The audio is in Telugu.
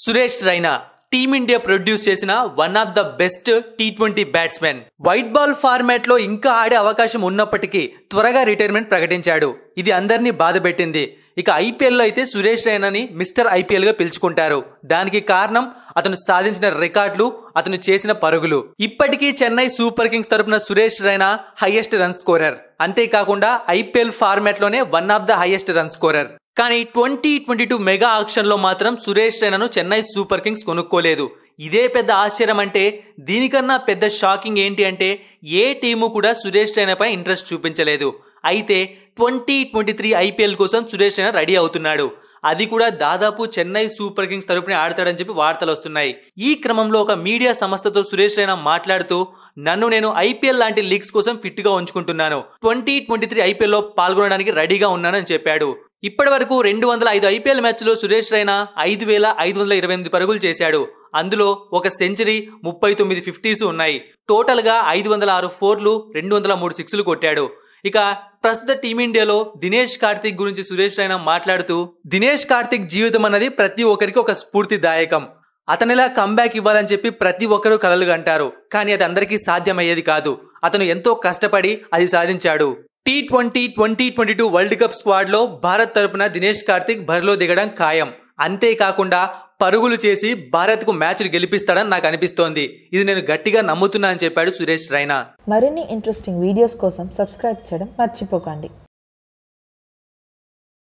సురేష్ రైనా టీమిండియా ప్రొడ్యూస్ చేసిన one of the best T twenty batsmen white ball format లో ఇంకా ఆడే అవకాశం ఉన్నప్పటికీ త్వరగా రిటైర్మెంట్ ప్రకటించాడు ఇది అందరినీ బాధపెట్టింది ఇక ఐపీఎల్లో అయితే సురేష్ రైనాని మిస్టర్ ఐపీఎల్గా పిలుచుకుంటారు దానికి కారణం అతను సాధించిన రికార్డులు అతను చేసిన పరుగులు ఇప్పటికీ చెన్నై సూపర్ కింగ్స్ తరపున Suresh Raina highest run scorer అంతేకాకుండా ఐపీఎల్ లోనే one of the highest run scorer కానీ ట్వంటీ ట్వంటీ టూ మెగా ఆక్షన్లో మాత్రం సురేష్ రైనాను చెన్నై సూపర్ కింగ్స్ కొనుక్కోలేదు ఇదే పెద్ద ఆశ్చర్యం అంటే దీనికన్నా పెద్ద షాకింగ్ ఏంటి అంటే ఏ టీము కూడా సురేష్ రైనాపై ఇంట్రెస్ట్ చూపించలేదు అయితే ట్వంటీ ట్వంటీ త్రీ ఐపీఎల్ కోసం సురేష్ రైనా రెడీ అవుతున్నాడు అది కూడా దాదాపు చెన్నై సూపర్ కింగ్స్ తరపున ఆడతాడని చెప్పి వార్తలు వస్తున్నాయి ఈ క్రమంలో ఒక మీడియా సంస్థతో సురేష్ రైనా మాట్లాడుతూ నన్ను నేను ఐపీఎల్ లాంటి లీగ్స్ కోసం ఫిట్గా ఉంచుకుంటున్నాను ట్వంటీ ట్వంటీ త్రీ ఐపీఎల్లో పాల్గొనడానికి రెడీగా ఉన్నానని చెప్పాడు ఇప్పటి వరకు రెండు వందల ఐదు ఐపీఎల్ మ్యాచ్లో సురేష్ రైనా ఐదు వేల ఐదు వందల ఇరవై ఎనిమిది పరుగులు చేశాడు అందులో ఒక సెంచరీ ముప్పై తొమ్మిది ఫిఫ్టీస్ ఉన్నాయి టోటల్గా ఐదు వందల ఆరు ఫోర్లు రెండు వందల మూడు సిక్స్లు కొట్టాడు ఇక ప్రస్తుత టీమిండియాలో దినేష్ కార్తిక్ గురించి సురేష్ రైనా మాట్లాడుతూ దినేష్ కార్తిక్ జీవితం అన్నది ప్రతి ఒక్కరికి ఒక స్ఫూర్తిదాయకం అతనిలా కంబ్యాక్ ఇవ్వాలని చెప్పి ప్రతి ఒక్కరూ కలలు అంటారు కానీ అది అందరికీ సాధ్యమయ్యేది కాదు అతను ఎంతో కష్టపడి అది సాధించాడు T twenty twenty twenty two world cup లో భారత్ తరపున దినేష్ కార్తిక్ బరిలో దిగడం ఖాయం అంతేకాకుండా పరుగులు చేసి భారత్కు మ్యాచ్లు గెలిపిస్తాడని నాకు అనిపిస్తోంది ఇది నేను గట్టిగా నమ్ముతున్నా అని చెప్పాడు సురేష్ రైనా మరిన్ని ఇంట్రెస్టింగ్ వీడియోస్ కోసం సబ్స్క్రైబ్ చేయడం మర్చిపోకండి